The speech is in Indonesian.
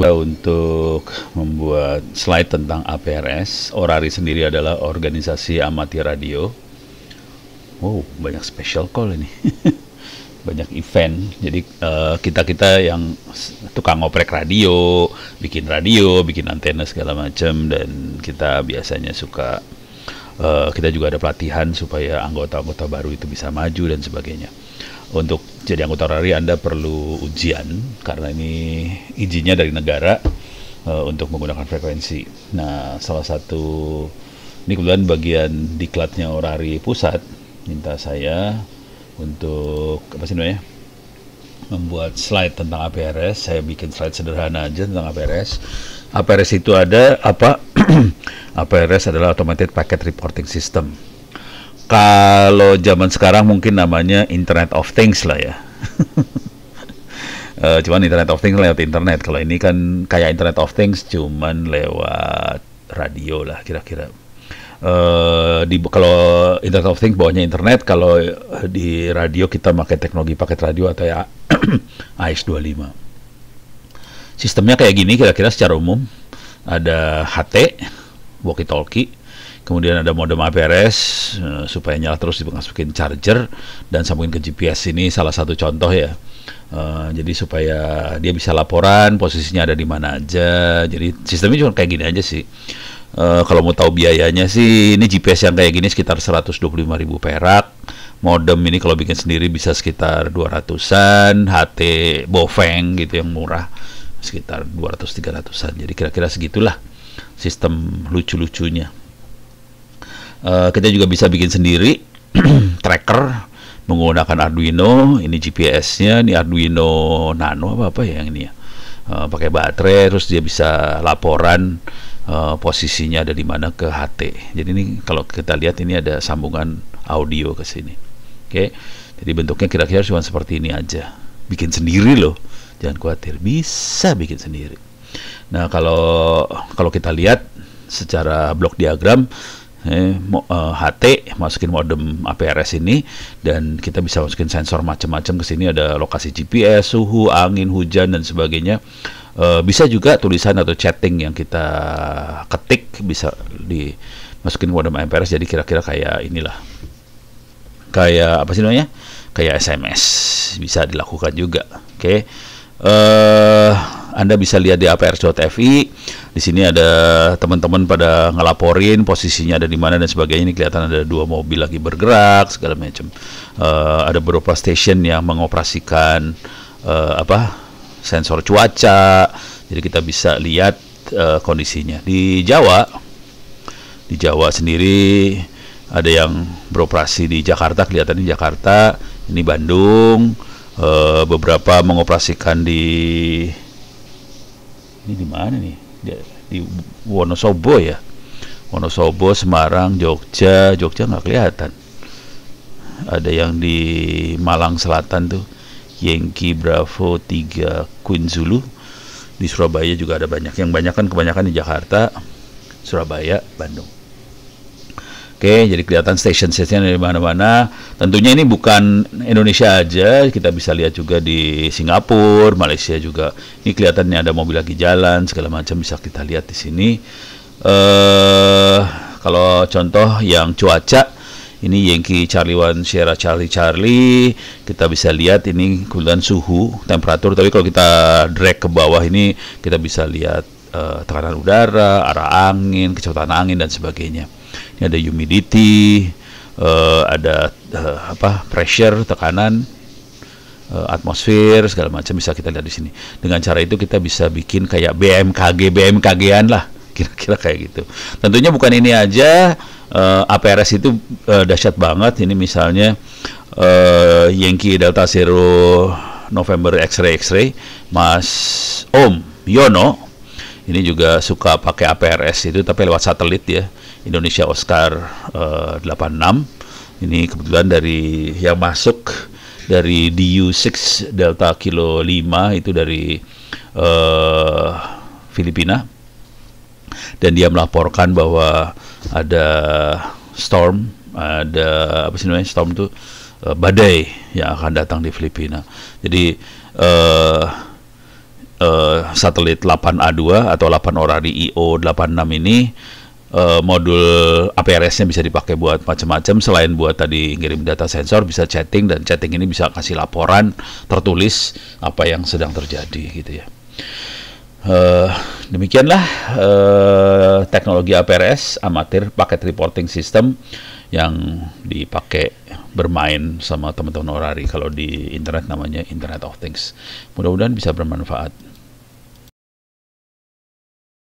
untuk membuat slide tentang APRS. Orari sendiri adalah organisasi amatir radio. Wow, banyak special call ini. banyak event. Jadi eh, kita-kita uh, yang tukang ngoprek radio, bikin radio, bikin antena segala macam dan kita biasanya suka uh, kita juga ada pelatihan supaya anggota-anggota baru itu bisa maju dan sebagainya. Untuk jadi anggota rari Anda perlu ujian karena ini izinnya dari negara uh, untuk menggunakan frekuensi. Nah, salah satu ini kebetulan bagian diklatnya rari Pusat minta saya untuk apa sih namanya? membuat slide tentang APRS. Saya bikin slide sederhana aja tentang APRS. APRS itu ada apa? APRS adalah Automated Packet Reporting System kalau zaman sekarang mungkin namanya Internet of Things lah ya. uh, cuman Internet of Things lewat internet. Kalau ini kan kayak Internet of Things cuman lewat radio lah kira-kira. Uh, di kalau Internet of Things bawahnya internet, kalau di radio kita pakai teknologi paket radio atau ya AS25. Sistemnya kayak gini kira-kira secara umum. Ada HT, walkie-talkie, kemudian ada modem APRS ya, uh, eh, supaya nyala terus dimasukin charger dan sambungin ke GPS ini salah satu contoh ya uh, jadi supaya dia bisa laporan posisinya ada di mana aja jadi sistemnya cuma kayak gini aja sih uh, kalau mau tahu biayanya sih ini GPS yang kayak gini sekitar 125.000 perak modem ini kalau bikin sendiri bisa sekitar 200-an HT Bofeng gitu yang murah sekitar 200-300an jadi kira-kira segitulah sistem lucu-lucunya Eh, kita juga bisa bikin sendiri tracker menggunakan Arduino ini GPS-nya ini Arduino Nano apa apa ya yang ini ya uh, pakai baterai terus dia bisa laporan uh, posisinya ada di mana ke HT jadi ini kalau kita lihat ini ada sambungan audio ke sini oke okay? jadi bentuknya kira-kira cuma seperti ini aja bikin sendiri loh jangan khawatir bisa bikin sendiri nah kalau kalau kita lihat secara blok diagram HT eh, eh, masukin modem APRS ini dan kita bisa masukin sensor macam-macam ke sini ada lokasi GPS, suhu, angin, hujan dan sebagainya. Eh, bisa juga tulisan atau chatting yang kita ketik bisa dimasukin modem APRS jadi kira-kira kayak inilah. Kayak apa sih namanya? Kayak SMS bisa dilakukan juga. Oke. Okay. Eh anda bisa lihat di aprs.fi. Di sini ada teman-teman pada ngelaporin posisinya ada di mana dan sebagainya. Ini kelihatan ada dua mobil lagi bergerak segala macam. Uh, ada beberapa stasiun yang mengoperasikan uh, apa sensor cuaca. Jadi kita bisa lihat uh, kondisinya. Di Jawa, di Jawa sendiri ada yang beroperasi di Jakarta Kelihatan di Jakarta, ini Bandung, Uh, beberapa mengoperasikan di ini di mana nih di, di Wonosobo ya Wonosobo Semarang Jogja Jogja nggak kelihatan ada yang di Malang Selatan tuh Yengki Bravo 3 Queen Zulu di Surabaya juga ada banyak yang banyak kan kebanyakan di Jakarta Surabaya Bandung Oke, jadi kelihatan station-station dari mana-mana. Tentunya ini bukan Indonesia aja, kita bisa lihat juga di Singapura, Malaysia juga. Ini kelihatannya ada mobil lagi jalan, segala macam bisa kita lihat di sini. Eh, kalau contoh yang cuaca, ini Yankee Charlie One Sierra Charlie Charlie kita bisa lihat ini kemudian suhu temperatur tapi kalau kita drag ke bawah ini kita bisa lihat uh, tekanan udara arah angin kecepatan angin dan sebagainya ini ada humidity uh, ada uh, apa pressure tekanan uh, atmosfer segala macam bisa kita lihat di sini dengan cara itu kita bisa bikin kayak BMKG BMKG-an lah kira-kira kayak gitu tentunya bukan ini aja uh, APRS itu uh, dahsyat banget ini misalnya uh, Yankee Delta Zero November X-ray X-ray Mas Om Yono ini juga suka pakai APRS itu tapi lewat satelit ya Indonesia Oscar uh, eh, 86 ini kebetulan dari yang masuk dari DU6 Delta Kilo 5 itu dari uh, Filipina dan dia melaporkan bahwa ada storm ada apa sih namanya storm itu uh, badai yang akan datang di Filipina jadi uh, uh, satelit 8A2 atau 8 Orari IO 86 ini Eh, modul APRS-nya bisa dipakai buat macam-macam selain buat tadi ngirim data sensor bisa chatting dan chatting ini bisa kasih laporan tertulis apa yang sedang terjadi gitu ya. Uh, demikianlah uh, teknologi APRS amatir paket reporting system yang dipakai bermain sama teman-teman orari kalau di internet namanya Internet of Things. Mudah-mudahan bisa bermanfaat.